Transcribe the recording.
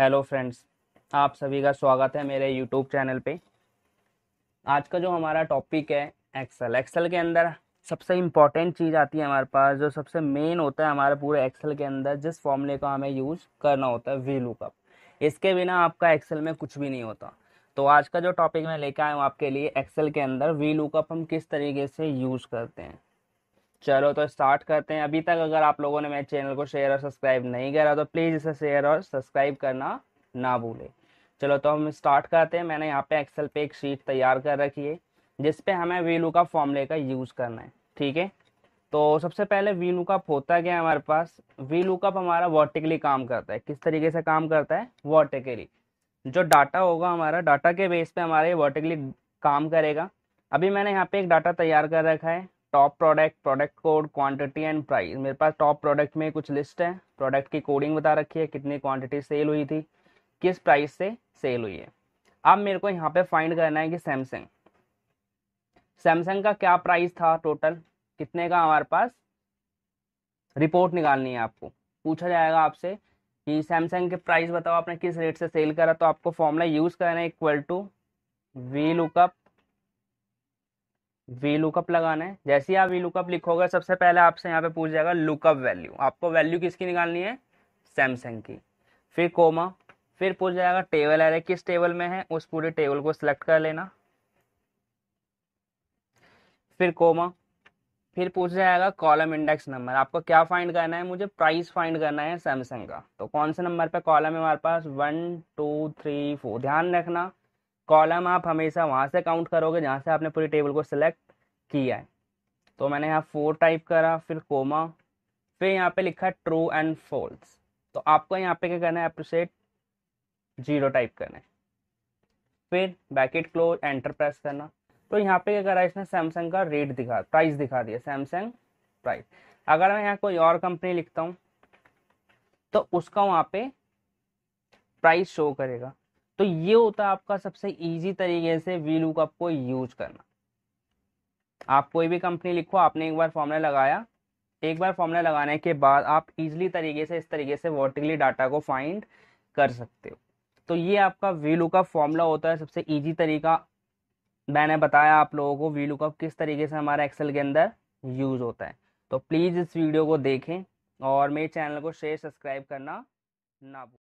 hello friends आप सभी का स्वागत है मेरे यूट्यूब चैनल पे आज का जो हमारा टॉपिक है एक्सेल एक्सेल के अंदर सबसे इम्पॉर्टेंट चीज़ आती है हमारे पास जो सबसे मेन होता है हमारे पूरे एक्सेल के अंदर जिस फॉर्मूले का हमें यूज़ करना होता है वी लुकअप इसके बिना आपका एक्सेल में कुछ भी नहीं होता तो आज का जो टॉपिक मैं लेकर आया हूँ आपके लिए एक्सेल के अंदर वी लुकअप हम किस तरीके से यूज़ करते हैं चलो तो स्टार्ट करते हैं अभी तक अगर आप लोगों ने मेरे चैनल को शेयर और सब्सक्राइब नहीं करा तो प्लीज़ इसे शेयर और सब्सक्राइब करना ना भूलें चलो तो हम स्टार्ट करते हैं मैंने यहाँ पे एक्सेल पे एक शीट तैयार कर रखी है जिसपे हमें वीलू का फॉर्मूले का यूज़ करना है ठीक है तो सबसे पहले वी कप होता क्या है हमारे पास वी कप हमारा वर्टिकली काम करता है किस तरीके से काम करता है वर्टिकली जो डाटा होगा हमारा डाटा के बेस पे हमारा ये वर्टिकली काम करेगा अभी मैंने यहाँ पे एक डाटा तैयार कर रखा है top product product code quantity and price मेरे पास टॉप प्रोडक्ट में कुछ लिस्ट है प्रोडक्ट की कोडिंग बता रखी है कितनी क्वांटिटी सेल हुई थी किस प्राइस से सेल हुई है अब मेरे को यहाँ पे फाइंड करना है कि सैमसंग सैमसंग का क्या प्राइस था टोटल कितने का हमारे पास रिपोर्ट निकालनी है आपको पूछा जाएगा आपसे कि सैमसंग के प्राइस बताओ आपने किस रेट से सेल करा तो आपको फॉर्मूला यूज़ करना है equal to V lookup V lookup लगाना है जैसे ही आप वी लुकअप लिखोगे सबसे पहले आपसे यहाँ पे पूछ जाएगा लुकअप वैल्यू आपको वैल्यू किसकी निकालनी है सैमसंग की फिर कोमा फिर पूछ जाएगा टेबल एरे किस टेबल में है उस पूरे टेबल को सिलेक्ट कर लेना फिर कोमा फिर पूछ जाएगा कॉलम इंडेक्स नंबर आपको क्या फाइंड करना है मुझे प्राइस फाइंड करना है सैमसंग का तो कौन से नंबर पे कॉलम है हमारे पास वन टू थ्री फोर ध्यान रखना कॉलम आप हमेशा वहाँ से काउंट करोगे जहाँ से आपने पूरी टेबल को सिलेक्ट किया है तो मैंने यहाँ फोर टाइप करा फिर कोमा फिर यहाँ पे लिखा ट्रू एंड फॉल्स तो आपको यहाँ पे क्या करना है अप्रिशिएट जीरो टाइप करना है फिर बैकेट क्लोज एंटर प्रेस करना तो यहाँ पे क्या करा इसने सैमसंग का रेट दिखा प्राइस दिखा दिया सैमसंग प्राइस अगर मैं यहाँ कोई और कंपनी लिखता हूँ तो उसका वहाँ पे प्राइस शो करेगा तो ये होता है आपका सबसे इजी तरीके से वी लुकअप को यूज करना आप कोई भी कंपनी लिखो आपने एक बार फॉर्मूला लगाया एक बार फॉर्मूला लगाने के बाद आप इजीली तरीके से इस तरीके से वर्टिकली डाटा को फाइंड कर सकते हो तो ये आपका वी लुकअप फॉर्मूला होता है सबसे ईजी तरीका मैंने बताया आप लोगों को वी लुकअप किस तरीके से हमारे एक्सेल के अंदर यूज़ होता है तो प्लीज़ इस वीडियो को देखें और मेरे चैनल को शेयर सब्सक्राइब करना ना भूलें